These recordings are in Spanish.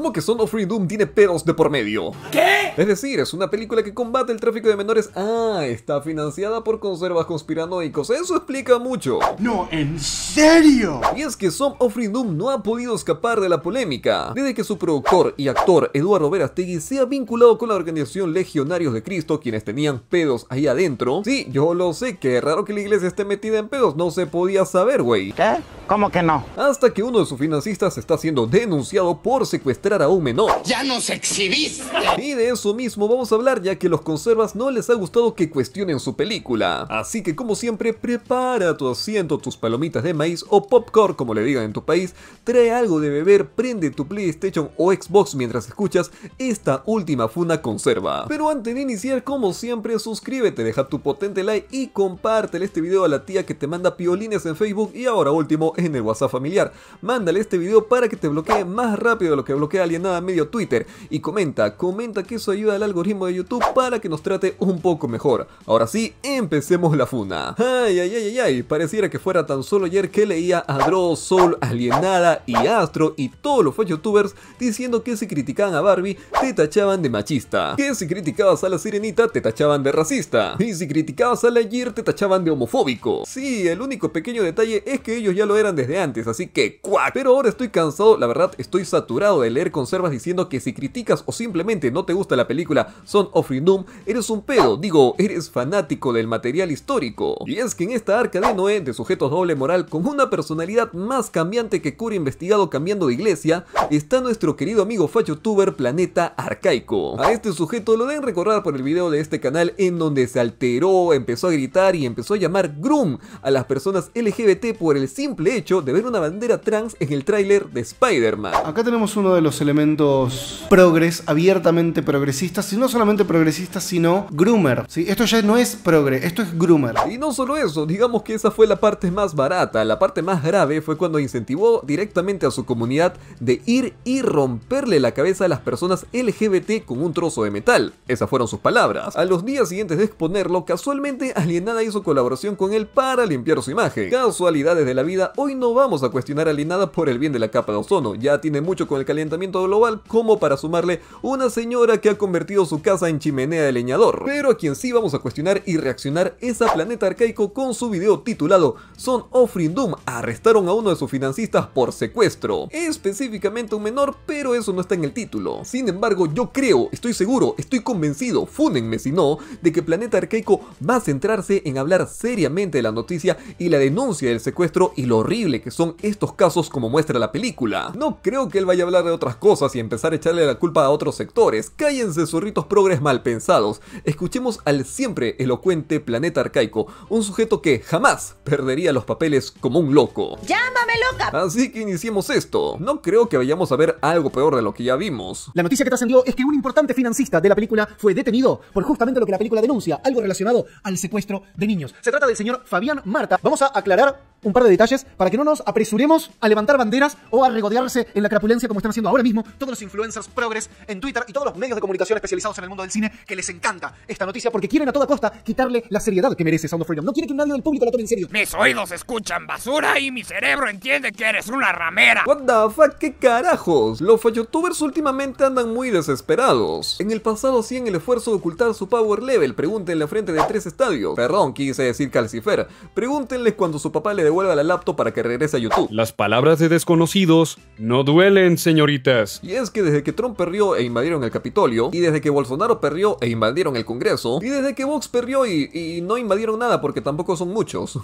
¿Cómo que Son of Freedom tiene pedos de por medio. ¿Qué? Es decir, es una película que combate el tráfico de menores. Ah, está financiada por conservas conspiranoicos. Eso explica mucho. No, en serio. Y es que Son of Freedom no ha podido escapar de la polémica. Desde que su productor y actor Eduardo Verastegui se ha vinculado con la organización Legionarios de Cristo, quienes tenían pedos ahí adentro. Sí, yo lo sé, que raro que la iglesia esté metida en pedos. No se podía saber, güey. ¿Qué? ¿Cómo que no? Hasta que uno de sus financistas está siendo denunciado por secuestrar Aún un menor. ¡Ya nos exhibiste! Y de eso mismo vamos a hablar ya que los conservas no les ha gustado que cuestionen su película. Así que como siempre, prepara tu asiento, tus palomitas de maíz o popcorn como le digan en tu país, trae algo de beber, prende tu PlayStation o Xbox mientras escuchas esta última funa conserva. Pero antes de iniciar, como siempre, suscríbete, deja tu potente like y compártele este video a la tía que te manda piolines en Facebook y ahora último en el WhatsApp familiar. Mándale este video para que te bloquee más rápido de lo que bloquea alienada medio Twitter y comenta, comenta que eso ayuda al algoritmo de YouTube para que nos trate un poco mejor. Ahora sí, empecemos la funa. Ay, ay, ay, ay, ay, pareciera que fuera tan solo ayer que leía a Dross, Soul, Alienada y Astro y todos los youtubers diciendo que si criticaban a Barbie te tachaban de machista, que si criticabas a la Sirenita te tachaban de racista y si criticabas a la Gir, te tachaban de homofóbico. Sí, el único pequeño detalle es que ellos ya lo eran desde antes, así que cuac. Pero ahora estoy cansado, la verdad estoy saturado de leer conservas diciendo que si criticas o simplemente no te gusta la película Son of Freedom, eres un pedo, digo, eres fanático del material histórico. Y es que en esta arca de Noé, de sujetos doble moral, con una personalidad más cambiante que cura investigado cambiando de iglesia, está nuestro querido amigo YouTuber Planeta Arcaico. A este sujeto lo deben recordar por el video de este canal en donde se alteró, empezó a gritar y empezó a llamar groom a las personas LGBT por el simple hecho de ver una bandera trans en el tráiler de Spider-Man. Acá tenemos uno de los elementos progres, abiertamente progresistas, y no solamente progresistas, sino groomer. ¿sí? Esto ya no es progre, esto es groomer. Y no solo eso, digamos que esa fue la parte más barata, la parte más grave fue cuando incentivó directamente a su comunidad de ir y romperle la cabeza a las personas LGBT con un trozo de metal. Esas fueron sus palabras. A los días siguientes de exponerlo, casualmente Alienada hizo colaboración con él para limpiar su imagen. Casualidades de la vida, hoy no vamos a cuestionar a Alienada por el bien de la capa de ozono, ya tiene mucho con el calentamiento global como para sumarle una señora que ha convertido su casa en chimenea de leñador. Pero a quien sí vamos a cuestionar y reaccionar es a Planeta Arcaico con su video titulado Son Offering Doom, arrestaron a uno de sus financistas por secuestro. Específicamente un menor, pero eso no está en el título. Sin embargo, yo creo, estoy seguro, estoy convencido, fúnenme si no, de que Planeta Arcaico va a centrarse en hablar seriamente de la noticia y la denuncia del secuestro y lo horrible que son estos casos como muestra la película. No creo que él vaya a hablar de otras cosas y empezar a echarle la culpa a otros sectores. Cállense, zorritos progres mal pensados. Escuchemos al siempre elocuente planeta arcaico, un sujeto que jamás perdería los papeles como un loco. ¡Llámame loca! Así que iniciemos esto. No creo que vayamos a ver algo peor de lo que ya vimos. La noticia que trascendió es que un importante financista de la película fue detenido por justamente lo que la película denuncia, algo relacionado al secuestro de niños. Se trata del señor Fabián Marta. Vamos a aclarar un par de detalles para que no nos apresuremos a levantar banderas o a regodearse en la crapulencia como están haciendo ahora mismo todos los influencers progres en Twitter y todos los medios de comunicación especializados en el mundo del cine que les encanta esta noticia porque quieren a toda costa quitarle la seriedad que merece Sound of Freedom. No quiere que nadie del público la tome en serio. Mis oídos escuchan basura y mi cerebro entiende que eres una ramera. What the fuck, qué carajos. Los youtubers últimamente andan muy desesperados. En el pasado en el esfuerzo de ocultar su power level. Pregúntenle frente de tres estadios. Perdón, quise decir calcifer. Pregúntenles cuando su papá le devuelva la laptop para que regrese a YouTube. Las palabras de desconocidos no duelen, señorita. Y es que desde que Trump perdió e invadieron el Capitolio, y desde que Bolsonaro perdió e invadieron el Congreso, y desde que Vox perdió y, y no invadieron nada porque tampoco son muchos.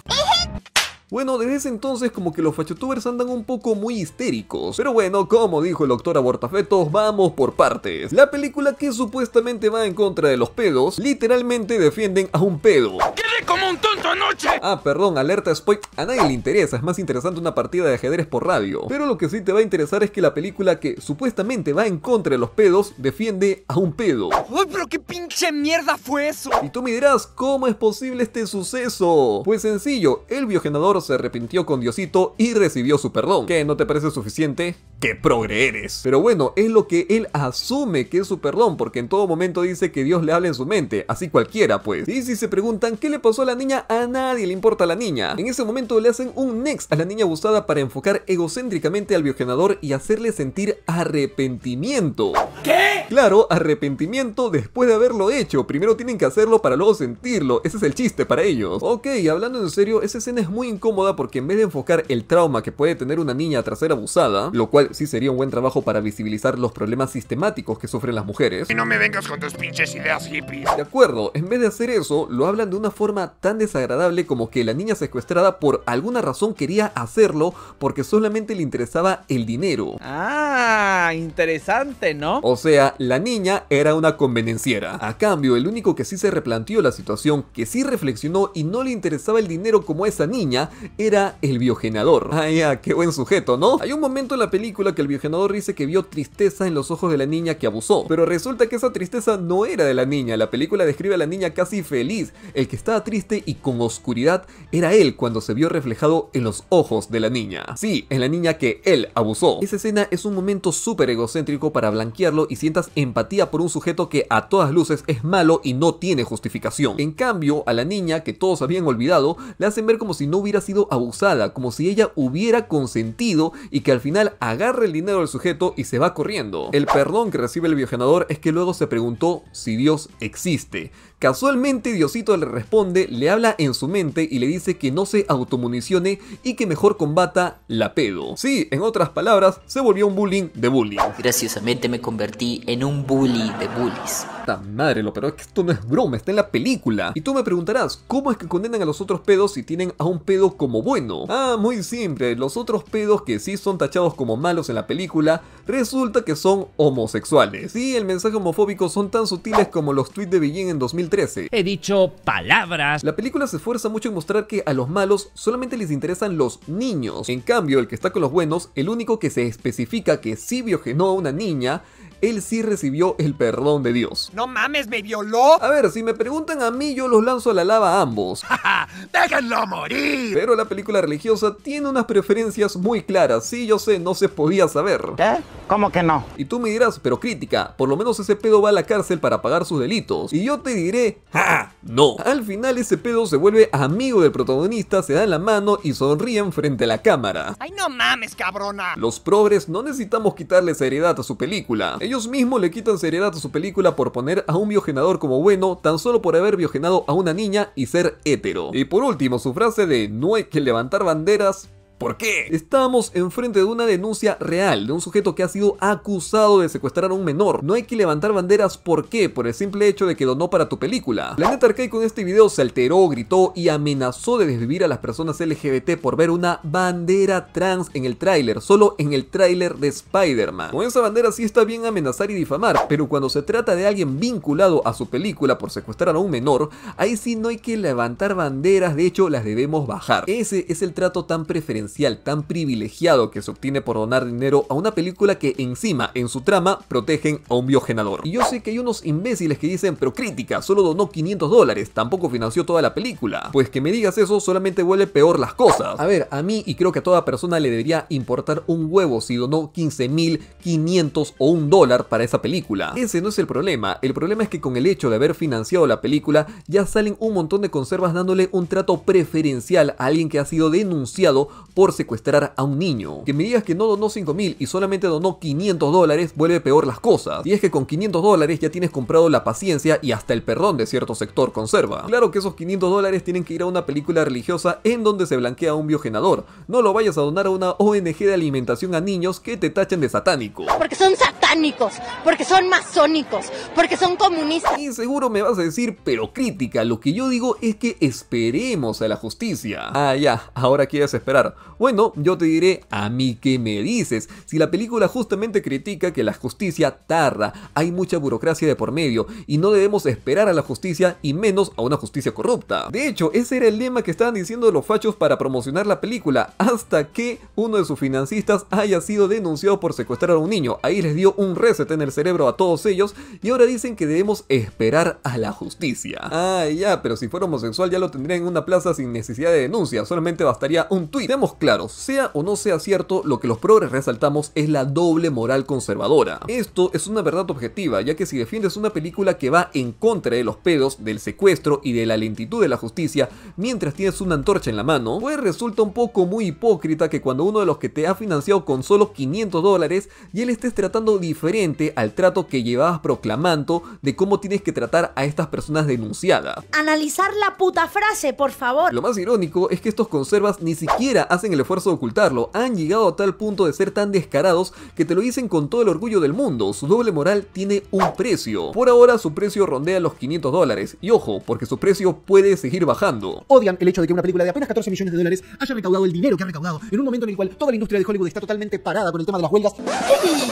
Bueno, desde ese entonces como que los fachotubers andan un poco muy histéricos. Pero bueno, como dijo el doctor Abortafetos, vamos por partes. La película que supuestamente va en contra de los pedos, literalmente defienden a un pedo. ¡Quedé como un tonto anoche! Ah, perdón, alerta spoiler. A nadie le interesa, es más interesante una partida de ajedrez por radio. Pero lo que sí te va a interesar es que la película que supuestamente va en contra de los pedos, defiende a un pedo. ¡Uy, pero qué pinche mierda fue eso! Y tú me dirás, ¿cómo es posible este suceso? Pues sencillo, el biogenador se arrepintió con Diosito y recibió su perdón. ¿Qué? ¿No te parece suficiente? ¡Que progre eres! Pero bueno, es lo que él asume que es su perdón, porque en todo momento dice que Dios le habla en su mente, así cualquiera pues. Y si se preguntan qué le pasó a la niña, a nadie le importa la niña. En ese momento le hacen un next a la niña abusada para enfocar egocéntricamente al biogenador y hacerle sentir arrepentimiento. ¿Qué? Claro, arrepentimiento después de haberlo hecho. Primero tienen que hacerlo para luego sentirlo. Ese es el chiste para ellos. Ok, hablando en serio, esa escena es muy incómoda porque en vez de enfocar el trauma que puede tener una niña tras ser abusada, lo cual sí sería un buen trabajo para visibilizar los problemas sistemáticos que sufren las mujeres. Y no me vengas con tus pinches ideas hippies. De acuerdo, en vez de hacer eso, lo hablan de una forma tan desagradable como que la niña secuestrada por alguna razón quería hacerlo porque solamente le interesaba el dinero. Ah, interesante, ¿no? O sea, la niña era una convenenciera. A cambio, el único que sí se replanteó la situación, que sí reflexionó y no le interesaba el dinero como esa niña, era el biogenador. Ay, ah, qué buen sujeto, ¿no? Hay un momento en la película que el biogenador dice que vio tristeza en los ojos de la niña que abusó, pero resulta que esa tristeza no era de la niña. La película describe a la niña casi feliz. El que estaba triste y con oscuridad era él cuando se vio reflejado en los ojos de la niña. Sí, en la niña que él abusó. Esa escena es un momento súper egocéntrico para blanquearlo y sientas empatía por un sujeto que a todas luces es malo y no tiene justificación. En cambio, a la niña que todos habían olvidado, le hacen ver como si no hubiera sido abusada, como si ella hubiera consentido y que al final agarre el dinero del sujeto y se va corriendo. El perdón que recibe el biogenador es que luego se preguntó si Dios existe, Casualmente Diosito le responde, le habla en su mente y le dice que no se automunicione y que mejor combata la pedo. Sí, en otras palabras, se volvió un bullying de bullying. Graciosamente me convertí en un bully de bullies. Ta madre, lo pero es que esto no es broma, está en la película. Y tú me preguntarás, ¿cómo es que condenan a los otros pedos si tienen a un pedo como bueno? Ah, muy simple, los otros pedos que sí son tachados como malos en la película, resulta que son homosexuales. Sí, el mensaje homofóbico son tan sutiles como los tweets de Beijing en 2000 He dicho palabras. La película se esfuerza mucho en mostrar que a los malos solamente les interesan los niños. En cambio, el que está con los buenos, el único que se especifica que sí biogenó a una niña, él sí recibió el perdón de Dios. No mames, me violó. A ver, si me preguntan a mí, yo los lanzo a la lava a ambos. ¡Déjenlo morir! Pero la película religiosa tiene unas preferencias muy claras. Sí, yo sé, no se podía saber. ¿Qué? ¿Eh? ¿Cómo que no? Y tú me dirás, pero crítica, por lo menos ese pedo va a la cárcel para pagar sus delitos. Y yo te diré, ¡ja! No. Al final ese pedo se vuelve amigo del protagonista, se dan la mano y sonríen frente a la cámara. ¡Ay, no mames, cabrona! Los progres no necesitamos quitarle seriedad a su película ellos mismos le quitan seriedad a su película por poner a un biogenador como bueno tan solo por haber biogenado a una niña y ser hétero. Y por último, su frase de no hay que levantar banderas ¿Por qué? Estamos enfrente de una denuncia real de un sujeto que ha sido acusado de secuestrar a un menor. No hay que levantar banderas ¿por qué? Por el simple hecho de que donó para tu película. La Planeta Arcade con este video se alteró, gritó y amenazó de desvivir a las personas LGBT por ver una bandera trans en el tráiler, solo en el tráiler de Spider-Man. Con esa bandera sí está bien amenazar y difamar, pero cuando se trata de alguien vinculado a su película por secuestrar a un menor, ahí sí no hay que levantar banderas, de hecho las debemos bajar. Ese es el trato tan preferencial tan privilegiado que se obtiene por donar dinero a una película que encima, en su trama, protegen a un biogenador. Y yo sé que hay unos imbéciles que dicen, pero crítica, solo donó 500 dólares, tampoco financió toda la película. Pues que me digas eso solamente vuelve peor las cosas. A ver, a mí y creo que a toda persona le debería importar un huevo si donó 15.500 o un dólar para esa película. Ese no es el problema, el problema es que con el hecho de haber financiado la película, ya salen un montón de conservas dándole un trato preferencial a alguien que ha sido denunciado por secuestrar a un niño. Que me digas que no donó 5.000 y solamente donó 500 dólares vuelve peor las cosas. Y es que con 500 dólares ya tienes comprado la paciencia y hasta el perdón de cierto sector conserva. Claro que esos 500 dólares tienen que ir a una película religiosa en donde se blanquea un biogenador. No lo vayas a donar a una ONG de alimentación a niños que te tachen de satánico. Porque son satánicos, porque son masónicos, porque son comunistas. Y seguro me vas a decir, pero crítica, lo que yo digo es que esperemos a la justicia. Ah, ya, ahora quieres esperar. Bueno, yo te diré, a mí que me dices, si la película justamente critica que la justicia tarda, hay mucha burocracia de por medio y no debemos esperar a la justicia y menos a una justicia corrupta. De hecho, ese era el lema que estaban diciendo los fachos para promocionar la película, hasta que uno de sus financistas haya sido denunciado por secuestrar a un niño. Ahí les dio un reset en el cerebro a todos ellos y ahora dicen que debemos esperar a la justicia. Ah, ya, pero si fuera homosexual ya lo tendría en una plaza sin necesidad de denuncia, solamente bastaría un tuit. Claro, sea o no sea cierto, lo que los progres resaltamos es la doble moral conservadora. Esto es una verdad objetiva, ya que si defiendes una película que va en contra de los pedos, del secuestro y de la lentitud de la justicia, mientras tienes una antorcha en la mano, pues resulta un poco muy hipócrita que cuando uno de los que te ha financiado con solo 500 dólares y él estés tratando diferente al trato que llevabas proclamando de cómo tienes que tratar a estas personas denunciadas. Analizar la puta frase, por favor. Lo más irónico es que estos conservas ni siquiera hacen el esfuerzo de ocultarlo, han llegado a tal punto de ser tan descarados que te lo dicen con todo el orgullo del mundo, su doble moral tiene un precio. Por ahora su precio rondea los 500 dólares, y ojo, porque su precio puede seguir bajando. Odian el hecho de que una película de apenas 14 millones de dólares haya recaudado el dinero que ha recaudado, en un momento en el cual toda la industria de Hollywood está totalmente parada con el tema de las huelgas.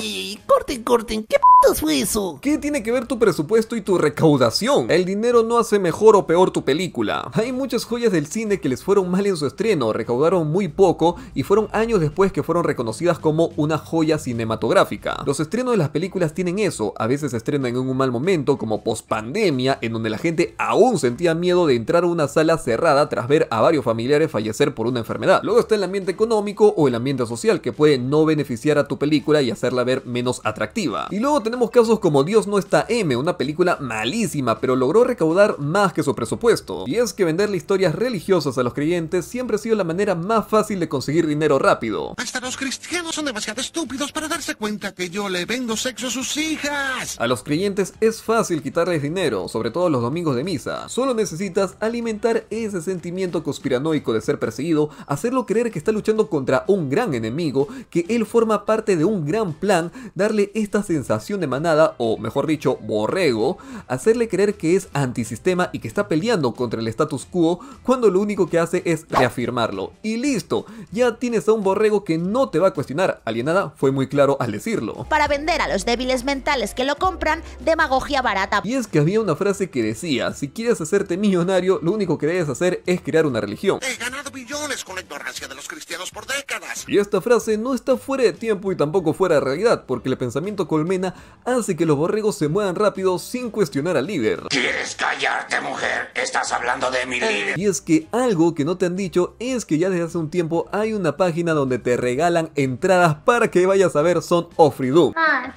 ¡Ey! ¡Corten, corten! ¿Qué p*** fue eso? ¿Qué tiene que ver tu presupuesto y tu recaudación? El dinero no hace mejor o peor tu película. Hay muchas joyas del cine que les fueron mal en su estreno, recaudaron muy poco y fueron años después que fueron reconocidas como una joya cinematográfica. Los estrenos de las películas tienen eso, a veces se estrenan en un mal momento como pospandemia en donde la gente aún sentía miedo de entrar a una sala cerrada tras ver a varios familiares fallecer por una enfermedad. Luego está el ambiente económico o el ambiente social que puede no beneficiar a tu película y hacerla ver menos atractiva. Y luego tenemos casos como Dios no está M, una película malísima pero logró recaudar más que su presupuesto. Y es que venderle historias religiosas a los creyentes siempre ha sido la manera más fácil de conseguir dinero rápido. Hasta los cristianos son demasiado estúpidos para darse cuenta que yo le vendo sexo a sus hijas. A los creyentes es fácil quitarles dinero, sobre todo los domingos de misa. Solo necesitas alimentar ese sentimiento conspiranoico de ser perseguido, hacerlo creer que está luchando contra un gran enemigo, que él forma parte de un gran plan, darle esta sensación de manada, o mejor dicho, borrego, hacerle creer que es antisistema y que está peleando contra el status quo, cuando lo único que hace es reafirmarlo. Y listo ya tienes a un borrego que no te va a cuestionar. Alienada fue muy claro al decirlo. Para vender a los débiles mentales que lo compran, demagogia barata. Y es que había una frase que decía, si quieres hacerte millonario, lo único que debes hacer es crear una religión. He ganado billones con la ignorancia de los cristianos por décadas. Y esta frase no está fuera de tiempo y tampoco fuera de realidad, porque el pensamiento colmena hace que los borregos se muevan rápido sin cuestionar al líder. ¿Quieres callarte, mujer? Estás hablando de mi eh. líder. Y es que algo que no te han dicho es que ya desde hace un tiempo hay una página donde te regalan entradas para que vayas a ver Son of ah,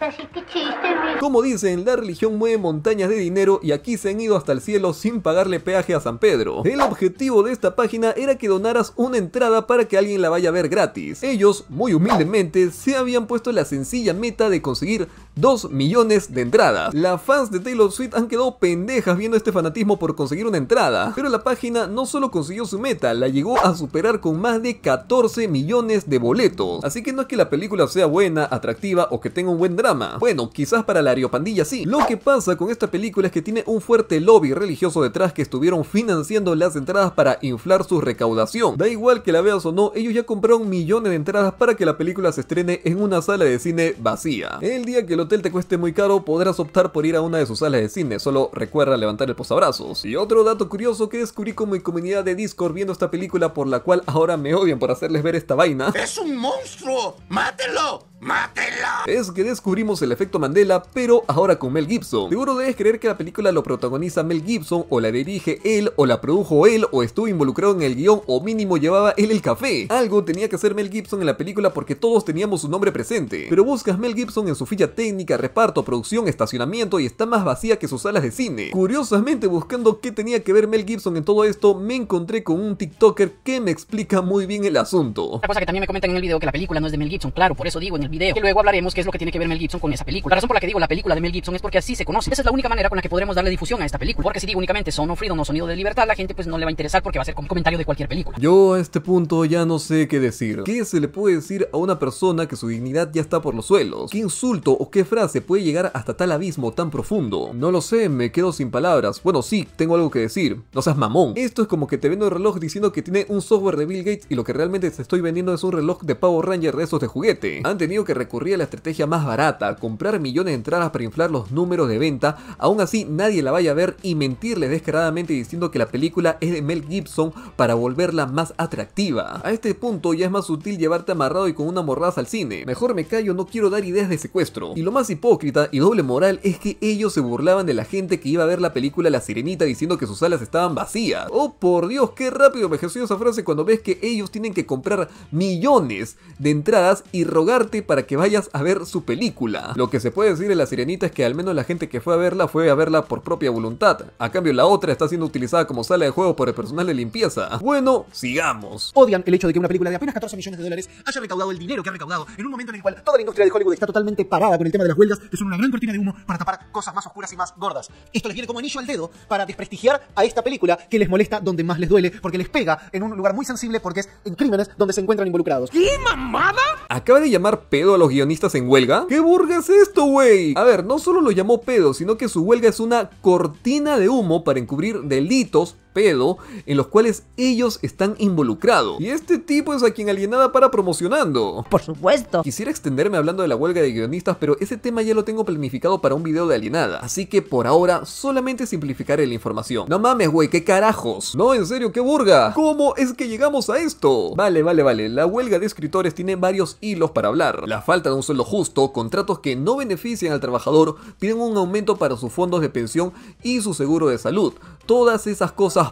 Como dicen, la religión mueve montañas de dinero y aquí se han ido hasta el cielo sin pagarle peaje a San Pedro. El objetivo de esta página era que donaras una entrada para que alguien la vaya a ver gratis. Ellos, muy humildemente, se habían puesto la sencilla meta de conseguir 2 millones de entradas. Las fans de Taylor Swift han quedado pendejas viendo este fanatismo por conseguir una entrada. Pero la página no solo consiguió su meta, la llegó a superar con más de 14 millones de boletos. Así que no es que la película sea buena, atractiva o que tenga un buen drama. Bueno, quizás para la Ariopandilla sí. Lo que pasa con esta película es que tiene un fuerte lobby religioso detrás que estuvieron financiando las entradas para inflar su recaudación. Da igual que la veas o no, ellos ya compraron millones de entradas para que la película se estrene en una sala de cine vacía. El día que el hotel te cueste muy caro, podrás optar por ir a una de sus salas de cine, solo recuerda levantar el posabrazos. Y otro dato curioso que descubrí con mi comunidad de Discord viendo esta película por la cual ahora me oigo por hacerles ver esta vaina. ¡Es un monstruo! ¡Mátelo! ¡Mátela! Es que descubrimos el efecto Mandela, pero ahora con Mel Gibson. Seguro debes creer que la película lo protagoniza Mel Gibson, o la dirige él, o la produjo él, o estuvo involucrado en el guión, o mínimo llevaba él el café. Algo tenía que hacer Mel Gibson en la película porque todos teníamos su nombre presente. Pero buscas Mel Gibson en su ficha técnica, reparto, producción, estacionamiento y está más vacía que sus salas de cine. Curiosamente, buscando qué tenía que ver Mel Gibson en todo esto, me encontré con un TikToker que me explica muy bien el asunto. Otra cosa que también me comentan en el video que la película no es de Mel Gibson, claro, por eso digo en el video. Que luego hablaremos qué es lo que tiene que ver Mel Gibson con esa película. La razón por la que digo la película de Mel Gibson es porque así se conoce. Esa es la única manera con la que podremos darle difusión a esta película. Porque si digo únicamente Son of Freedom o Sonido de Libertad, la gente pues no le va a interesar porque va a ser como comentario de cualquier película. Yo a este punto ya no sé qué decir. ¿Qué se le puede decir a una persona que su dignidad ya está por los suelos? ¿Qué insulto o qué frase puede llegar hasta tal abismo tan profundo? No lo sé, me quedo sin palabras. Bueno, sí, tengo algo que decir. No seas mamón. Esto es como que te vendo el reloj diciendo que tiene un software de Bill Gates y lo que realmente te estoy vendiendo es un reloj de Power Ranger de esos de juguete. Han tenido que recurría a la estrategia más barata, comprar millones de entradas para inflar los números de venta, aún así nadie la vaya a ver y mentirle descaradamente diciendo que la película es de Mel Gibson para volverla más atractiva. A este punto ya es más sutil llevarte amarrado y con una morraza al cine. Mejor me callo, no quiero dar ideas de secuestro. Y lo más hipócrita y doble moral es que ellos se burlaban de la gente que iba a ver la película La Sirenita diciendo que sus salas estaban vacías. Oh por Dios, qué rápido me ejerció esa frase cuando ves que ellos tienen que comprar millones de entradas y rogarte para que vayas a ver su película. Lo que se puede decir de La Sirenita es que al menos la gente que fue a verla fue a verla por propia voluntad. A cambio la otra está siendo utilizada como sala de juego por el personal de limpieza. Bueno, sigamos. Odian el hecho de que una película de apenas 14 millones de dólares haya recaudado el dinero que ha recaudado en un momento en el cual toda la industria de Hollywood está totalmente parada con el tema de las huelgas, que son una gran cortina de humo para tapar cosas más oscuras y más gordas. Esto les viene como anillo al dedo para desprestigiar a esta película que les molesta donde más les duele, porque les pega en un lugar muy sensible porque es en crímenes donde se encuentran involucrados. ¿Qué mamada? Acaba de llamar pedo a los guionistas en huelga? ¿Qué burga es esto, güey? A ver, no solo lo llamó pedo, sino que su huelga es una cortina de humo para encubrir delitos en los cuales ellos están involucrados. Y este tipo es a quien Alienada para promocionando. Por supuesto. Quisiera extenderme hablando de la huelga de guionistas, pero ese tema ya lo tengo planificado para un video de Alienada. Así que por ahora solamente simplificaré la información. No mames, güey, qué carajos. No, en serio, qué burga. ¿Cómo es que llegamos a esto? Vale, vale, vale. La huelga de escritores tiene varios hilos para hablar. La falta de un sueldo justo, contratos que no benefician al trabajador, piden un aumento para sus fondos de pensión y su seguro de salud. Todas esas cosas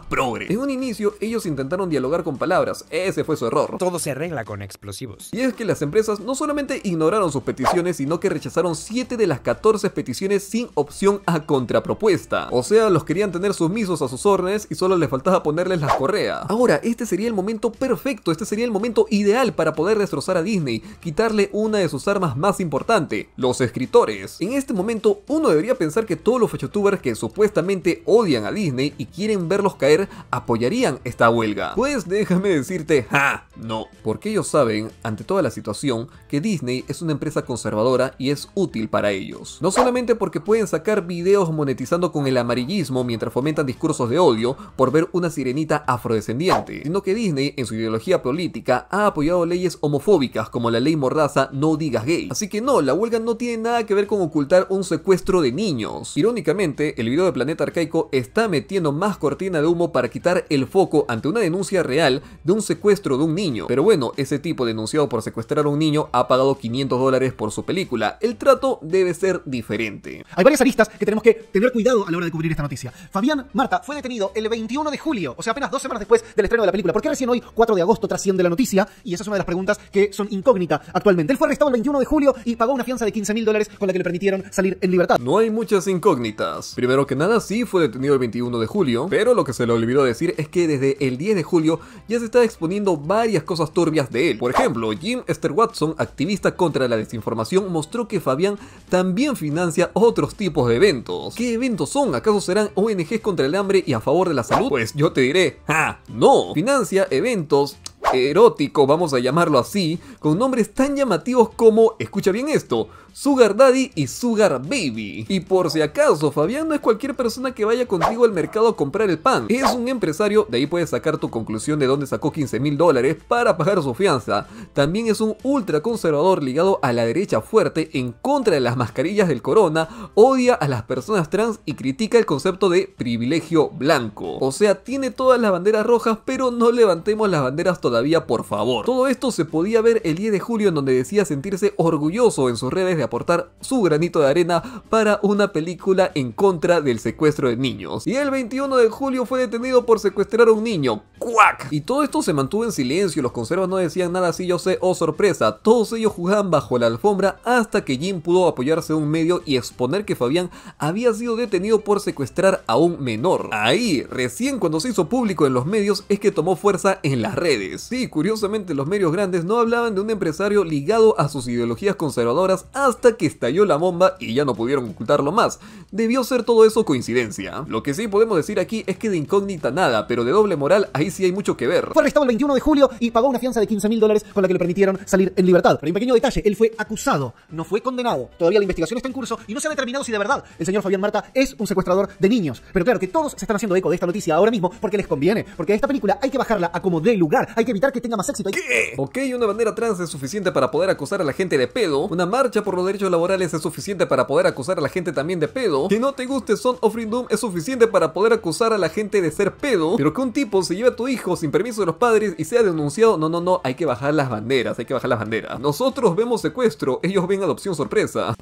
en un inicio, ellos intentaron dialogar con palabras, ese fue su error. Todo se arregla con explosivos. Y es que las empresas no solamente ignoraron sus peticiones, sino que rechazaron 7 de las 14 peticiones sin opción a contrapropuesta. O sea, los querían tener sumisos a sus órdenes y solo les faltaba ponerles las correa. Ahora, este sería el momento perfecto, este sería el momento ideal para poder destrozar a Disney, quitarle una de sus armas más importantes, los escritores. En este momento, uno debería pensar que todos los fechotubers que supuestamente odian a Disney y quieren verlos caer apoyarían esta huelga. Pues déjame decirte, ¡ja! No. Porque ellos saben, ante toda la situación, que Disney es una empresa conservadora y es útil para ellos. No solamente porque pueden sacar videos monetizando con el amarillismo mientras fomentan discursos de odio por ver una sirenita afrodescendiente, sino que Disney, en su ideología política, ha apoyado leyes homofóbicas como la ley mordaza No digas gay. Así que no, la huelga no tiene nada que ver con ocultar un secuestro de niños. Irónicamente, el video de Planeta Arcaico está metiendo más cortina de humo para quitar el foco ante una denuncia real de un secuestro de un niño. Pero bueno, ese tipo denunciado por secuestrar a un niño ha pagado 500 dólares por su película. El trato debe ser diferente. Hay varias aristas que tenemos que tener cuidado a la hora de cubrir esta noticia. Fabián Marta fue detenido el 21 de julio, o sea, apenas dos semanas después del estreno de la película. ¿Por qué recién hoy, 4 de agosto, trasciende la noticia? Y esa es una de las preguntas que son incógnitas actualmente. Él fue arrestado el 21 de julio y pagó una fianza de 15 mil dólares con la que le permitieron salir en libertad. No hay muchas incógnitas. Primero que nada, sí fue detenido el 21 de julio, pero lo que se lo olvidó decir es que desde el 10 de julio ya se está exponiendo varias cosas turbias de él. Por ejemplo, Jim Esther Watson, activista contra la desinformación, mostró que Fabián también financia otros tipos de eventos. ¿Qué eventos son? ¿Acaso serán ONGs contra el hambre y a favor de la salud? Pues yo te diré, ¡Ja! ¡No! Financia eventos erótico, vamos a llamarlo así, con nombres tan llamativos como, escucha bien esto, Sugar Daddy y Sugar Baby. Y por si acaso, Fabián no es cualquier persona que vaya contigo al mercado a comprar el pan, es un empresario, de ahí puedes sacar tu conclusión de dónde sacó 15 mil dólares para pagar su fianza. También es un ultra conservador ligado a la derecha fuerte en contra de las mascarillas del corona, odia a las personas trans y critica el concepto de privilegio blanco. O sea, tiene todas las banderas rojas, pero no levantemos las banderas todavía por favor. Todo esto se podía ver el 10 de julio en donde decía sentirse orgulloso en sus redes de aportar su granito de arena para una película en contra del secuestro de niños. Y el 21 de julio fue detenido por secuestrar a un niño. ¡Cuac! Y todo esto se mantuvo en silencio, los conservadores no decían nada así, yo sé, o oh sorpresa. Todos ellos jugaban bajo la alfombra hasta que Jim pudo apoyarse en un medio y exponer que Fabián había sido detenido por secuestrar a un menor. Ahí, recién cuando se hizo público en los medios es que tomó fuerza en las redes. Sí, curiosamente los medios grandes no hablaban de un empresario ligado a sus ideologías conservadoras hasta que estalló la bomba y ya no pudieron ocultarlo más. Debió ser todo eso coincidencia. Lo que sí podemos decir aquí es que de incógnita nada, pero de doble moral ahí sí hay mucho que ver. Fue arrestado el 21 de julio y pagó una fianza de 15 mil dólares con la que le permitieron salir en libertad. Pero en un pequeño detalle, él fue acusado, no fue condenado. Todavía la investigación está en curso y no se ha determinado si de verdad el señor Fabián Marta es un secuestrador de niños. Pero claro que todos se están haciendo eco de esta noticia ahora mismo porque les conviene, porque esta película hay que bajarla a como dé lugar, hay que que tenga más éxito. ¿Qué? Ok, una bandera trans es suficiente para poder acusar a la gente de pedo. Una marcha por los derechos laborales es suficiente para poder acusar a la gente también de pedo. Que no te guste Son of Doom es suficiente para poder acusar a la gente de ser pedo. Pero que un tipo se lleve a tu hijo sin permiso de los padres y sea denunciado, no, no, no, hay que bajar las banderas, hay que bajar las banderas. Nosotros vemos secuestro, ellos ven adopción sorpresa.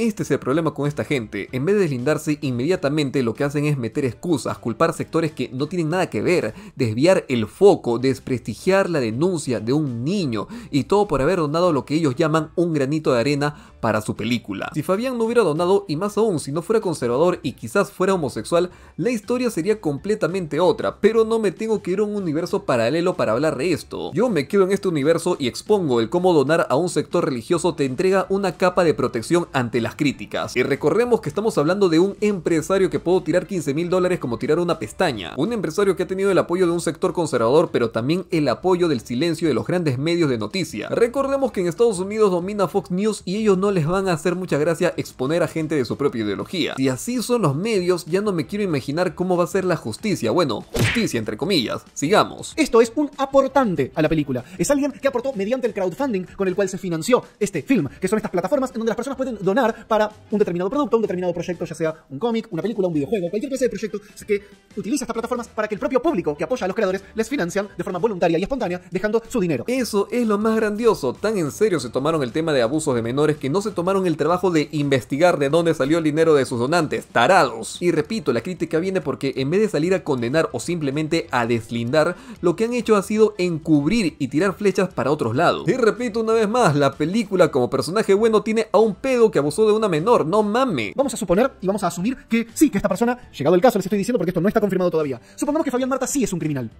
Este es el problema con esta gente, en vez de deslindarse inmediatamente lo que hacen es meter excusas, culpar sectores que no tienen nada que ver, desviar el foco, desprestigiar la denuncia de un niño y todo por haber donado lo que ellos llaman un granito de arena para su película. Si Fabián no hubiera donado y más aún si no fuera conservador y quizás fuera homosexual, la historia sería completamente otra, pero no me tengo que ir a un universo paralelo para hablar de esto. Yo me quedo en este universo y expongo el cómo donar a un sector religioso te entrega una capa de protección ante la críticas. Y recordemos que estamos hablando de un empresario que pudo tirar 15 mil dólares como tirar una pestaña. Un empresario que ha tenido el apoyo de un sector conservador, pero también el apoyo del silencio de los grandes medios de noticia. Recordemos que en Estados Unidos domina Fox News y ellos no les van a hacer mucha gracia exponer a gente de su propia ideología. y así son los medios, ya no me quiero imaginar cómo va a ser la justicia. Bueno, justicia entre comillas. Sigamos. Esto es un aportante a la película. Es alguien que aportó mediante el crowdfunding con el cual se financió este film, que son estas plataformas en donde las personas pueden donar para un determinado producto, un determinado proyecto, ya sea un cómic, una película, un videojuego, cualquier clase de proyecto que utiliza estas plataformas para que el propio público que apoya a los creadores les financian de forma voluntaria y espontánea, dejando su dinero. Eso es lo más grandioso. Tan en serio se tomaron el tema de abusos de menores que no se tomaron el trabajo de investigar de dónde salió el dinero de sus donantes, tarados. Y repito, la crítica viene porque en vez de salir a condenar o simplemente a deslindar, lo que han hecho ha sido encubrir y tirar flechas para otros lados. Y repito una vez más, la película como personaje bueno tiene a un pedo que abusó de una menor, no mames Vamos a suponer y vamos a asumir que sí, que esta persona, llegado el caso, les estoy diciendo porque esto no está confirmado todavía. Supongamos que Fabián Marta sí es un criminal.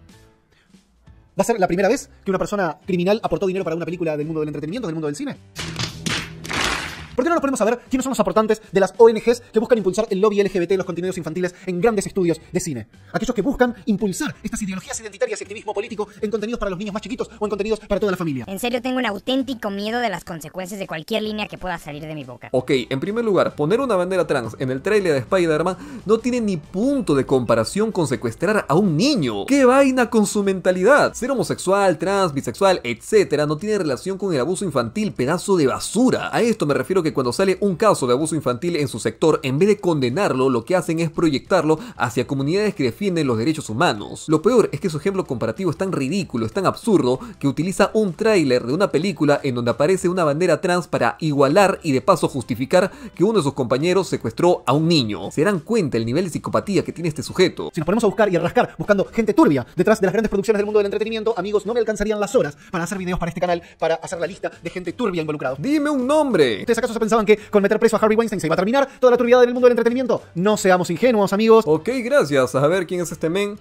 ¿Va a ser la primera vez que una persona criminal aportó dinero para una película del mundo del entretenimiento, del mundo del cine? ¿Por qué no nos ponemos a ver quiénes son los aportantes de las ONGs que buscan impulsar el lobby LGBT y los contenidos infantiles en grandes estudios de cine? Aquellos que buscan impulsar estas ideologías identitarias y activismo político en contenidos para los niños más chiquitos o en contenidos para toda la familia. En serio, tengo un auténtico miedo de las consecuencias de cualquier línea que pueda salir de mi boca. Ok, en primer lugar, poner una bandera trans en el trailer de Spider-Man no tiene ni punto de comparación con secuestrar a un niño. ¡Qué vaina con su mentalidad! Ser homosexual, trans, bisexual, etcétera, no tiene relación con el abuso infantil, pedazo de basura. A esto me refiero que cuando sale un caso de abuso infantil en su sector, en vez de condenarlo, lo que hacen es proyectarlo hacia comunidades que defienden los derechos humanos. Lo peor es que su ejemplo comparativo es tan ridículo, es tan absurdo, que utiliza un tráiler de una película en donde aparece una bandera trans para igualar y de paso justificar que uno de sus compañeros secuestró a un niño. Se dan cuenta el nivel de psicopatía que tiene este sujeto. Si nos ponemos a buscar y a rascar buscando gente turbia detrás de las grandes producciones del mundo del entretenimiento, amigos, no me alcanzarían las horas para hacer videos para este canal, para hacer la lista de gente turbia involucrada. Dime un nombre. ¿Ustedes acaso se pensaban que con meter preso a Harvey Weinstein se iba a terminar toda la turbiedad del mundo del entretenimiento. No seamos ingenuos, amigos. Ok, gracias. A ver quién es este men.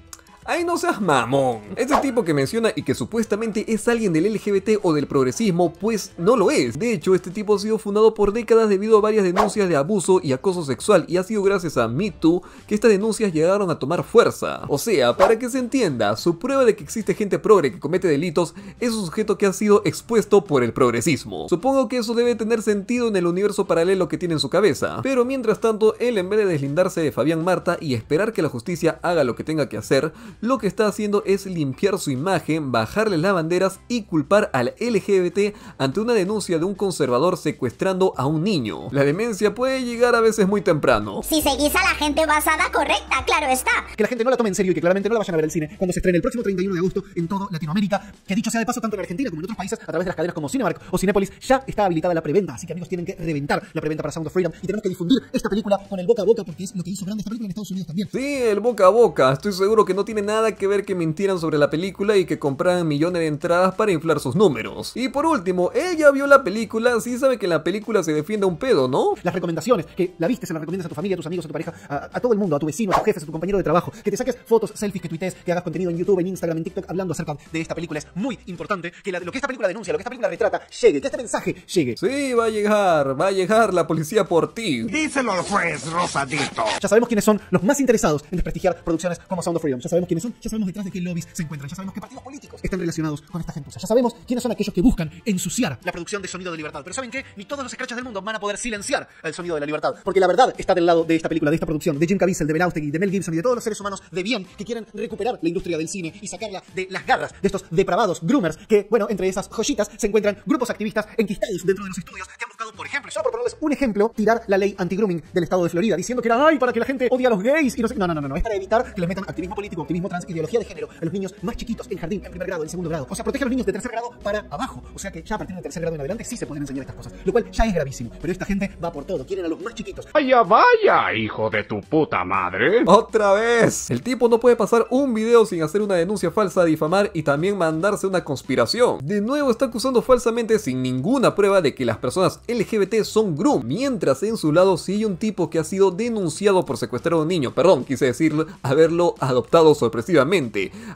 Ay, no seas mamón. Este tipo que menciona y que supuestamente es alguien del LGBT o del progresismo, pues no lo es. De hecho, este tipo ha sido fundado por décadas debido a varias denuncias de abuso y acoso sexual y ha sido gracias a MeToo que estas denuncias llegaron a tomar fuerza. O sea, para que se entienda, su prueba de que existe gente progre que comete delitos es un sujeto que ha sido expuesto por el progresismo. Supongo que eso debe tener sentido en el universo paralelo que tiene en su cabeza. Pero mientras tanto, él en vez de deslindarse de Fabián Marta y esperar que la justicia haga lo que tenga que hacer, lo que está haciendo es limpiar su imagen, Bajarle las banderas y culpar al LGBT ante una denuncia de un conservador secuestrando a un niño. La demencia puede llegar a veces muy temprano. Si seguís a la gente basada correcta, claro está. Que la gente no la tome en serio y que claramente no la vayan a ver al cine cuando se estrene el próximo 31 de agosto en toda Latinoamérica, que dicho sea de paso tanto en Argentina como en otros países a través de las cadenas como Cinemark o Cinépolis ya está habilitada la preventa, así que amigos tienen que reventar la preventa para Sound of Freedom y tenemos que difundir esta película con el boca a boca porque es lo que hizo grande esta película en Estados Unidos también. Sí, el boca a boca, estoy seguro que no tiene nada que ver que mintieran sobre la película y que compraran millones de entradas para inflar sus números. Y por último, ella vio la película, sí sabe que la película se defiende un pedo, ¿no? Las recomendaciones, que la viste, se la recomiendas a tu familia, a tus amigos, a tu pareja, a, todo el mundo, a tu vecino, a tu jefe, a tu compañero de trabajo, que te saques fotos, selfies, que tuitees, que hagas contenido en YouTube, en Instagram, en TikTok, hablando acerca de esta película. Es muy importante que lo que esta película denuncia, lo que esta película retrata, llegue, que este mensaje llegue. Sí, va a llegar, va a llegar la policía por ti. Díselo al juez, Rosadito. Ya sabemos quiénes son los más interesados en desprestigiar producciones como Sound of Freedom. Ya sabemos quiénes son, ya sabemos detrás de qué lobbies se encuentran, ya sabemos qué partidos políticos están relacionados con esta gente. ya sabemos quiénes son aquellos que buscan ensuciar la producción de sonido de libertad. Pero ¿saben qué? Ni todos los escrachas del mundo van a poder silenciar el sonido de la libertad, porque la verdad está del lado de esta película, de esta producción, de Jim Caviezel, de y de Mel Gibson y de todos los seres humanos de bien que quieren recuperar la industria del cine y sacarla de las garras de estos depravados groomers que, bueno, entre esas joyitas se encuentran grupos activistas enquistados dentro de los estudios que han buscado, por ejemplo, solo por ponerles un ejemplo, tirar la ley anti-grooming del estado de Florida, diciendo que era, ay, para que la gente odie a los gays y no sé, no, no, no, no, es para evitar que les metan activismo político, trans, ideología de género, a los niños más chiquitos, en jardín, en primer grado, en segundo grado. O sea, protege a los niños de tercer grado para abajo. O sea que ya a partir del tercer grado en adelante sí se pueden enseñar estas cosas, lo cual ya es gravísimo. Pero esta gente va por todo, quieren a los más chiquitos. ¡Vaya, vaya, hijo de tu puta madre! ¡Otra vez! El tipo no puede pasar un video sin hacer una denuncia falsa, difamar y también mandarse una conspiración. De nuevo está acusando falsamente sin ninguna prueba de que las personas LGBT son groom, mientras en su lado sigue un tipo que ha sido denunciado por secuestrar a un niño, perdón, quise decirlo, haberlo adoptado sobre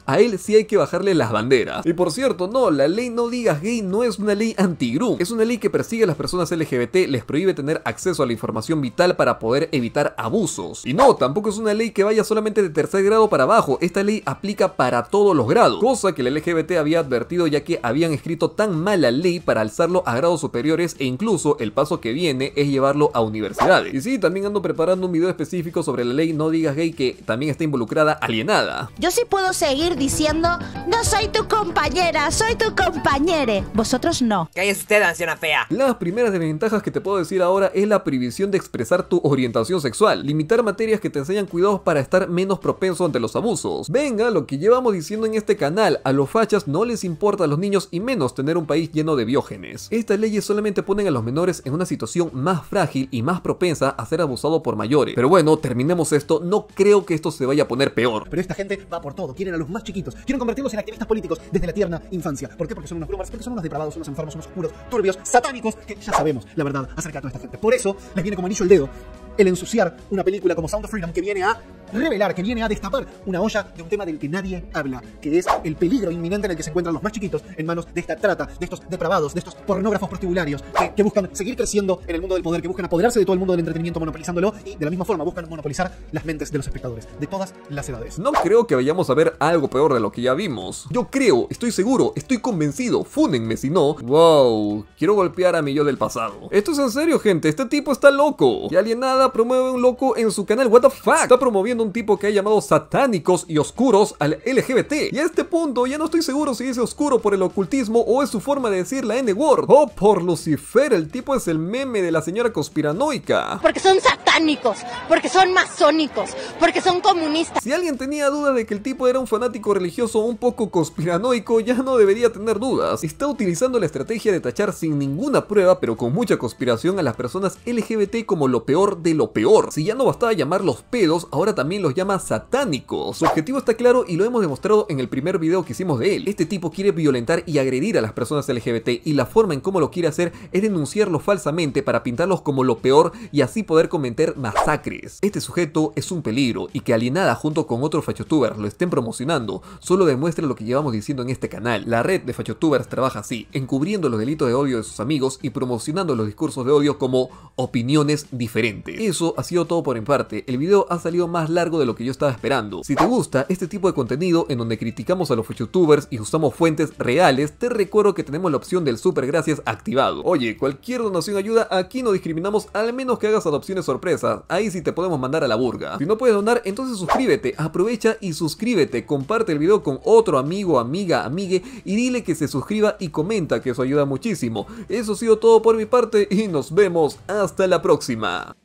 a él sí hay que bajarle las banderas. Y por cierto, no, la ley no digas gay no es una ley anti-groom. Es una ley que persigue a las personas LGBT, les prohíbe tener acceso a la información vital para poder evitar abusos. Y no, tampoco es una ley que vaya solamente de tercer grado para abajo. Esta ley aplica para todos los grados. Cosa que el LGBT había advertido ya que habían escrito tan mala ley para alzarlo a grados superiores e incluso el paso que viene es llevarlo a universidades. Y sí, también ando preparando un video específico sobre la ley No Digas Gay que también está involucrada alienada. Yo sí puedo seguir diciendo, no soy tu compañera, soy tu compañere. Vosotros no. Cállese usted, anciana fea. Las primeras desventajas que te puedo decir ahora es la prohibición de expresar tu orientación sexual, limitar materias que te enseñan cuidados para estar menos propenso ante los abusos. Venga, lo que llevamos diciendo en este canal, a los fachas no les importa a los niños y menos tener un país lleno de biógenes. Estas leyes solamente ponen a los menores en una situación más frágil y más propensa a ser abusado por mayores. Pero bueno, terminemos esto, no creo que esto se vaya a poner peor. Pero esta gente va por todo. Quieren a los más chiquitos. Quieren convertirlos en activistas políticos desde la tierna infancia. ¿Por qué? Porque son unos groomers, porque son unos depravados, unos enfermos, unos oscuros, turbios, satánicos, que ya sabemos la verdad acerca de toda esta gente. Por eso les viene como anillo el dedo el ensuciar una película como Sound of Freedom que viene a revelar, que viene a destapar una olla de un tema del que nadie habla, que es el peligro inminente en el que se encuentran los más chiquitos en manos de esta trata, de estos depravados, de estos pornógrafos prostibularios que, que, buscan seguir creciendo en el mundo del poder, que buscan apoderarse de todo el mundo del entretenimiento monopolizándolo y de la misma forma buscan monopolizar las mentes de los espectadores, de todas las edades. No creo que vayamos a ver algo peor de lo que ya vimos. Yo creo, estoy seguro, estoy convencido, fúnenme si no. Wow, quiero golpear a mi yo del pasado. Esto es en serio, gente, este tipo está loco y alienada promueve un loco en su canal What the fuck. Está promoviendo un tipo que ha llamado satánicos y oscuros al LGBT. Y a este punto ya no estoy seguro si dice oscuro por el ocultismo o es su forma de decir la N-word. O por Lucifer, el tipo es el meme de la señora conspiranoica. Porque son satánicos, porque son masónicos, porque son comunistas. Si alguien tenía duda de que el tipo era un fanático religioso un poco conspiranoico, ya no debería tener dudas. Está utilizando la estrategia de tachar sin ninguna prueba, pero con mucha conspiración a las personas LGBT como lo peor de lo peor. Si ya no bastaba llamarlos pedos, ahora también los llama satánicos. Su objetivo está claro y lo hemos demostrado en el primer video que hicimos de él. Este tipo quiere violentar y agredir a las personas LGBT y la forma en cómo lo quiere hacer es denunciarlos falsamente para pintarlos como lo peor y así poder cometer masacres. Este sujeto es un peligro y que Alienada junto con otros fachotubers lo estén promocionando solo demuestra lo que llevamos diciendo en este canal. La red de fachotubers trabaja así, encubriendo los delitos de odio de sus amigos y promocionando los discursos de odio como opiniones diferentes. Eso ha sido todo por mi parte, el video ha salido más largo de lo que yo estaba esperando. Si te gusta este tipo de contenido en donde criticamos a los youtubers y usamos fuentes reales, te recuerdo que tenemos la opción del super gracias activado. Oye, cualquier donación ayuda, aquí no discriminamos al menos que hagas adopciones sorpresas, ahí sí te podemos mandar a la burga. Si no puedes donar, entonces suscríbete, aprovecha y suscríbete, comparte el video con otro amigo, amiga, amigue y dile que se suscriba y comenta que eso ayuda muchísimo. Eso ha sido todo por mi parte y nos vemos hasta la próxima.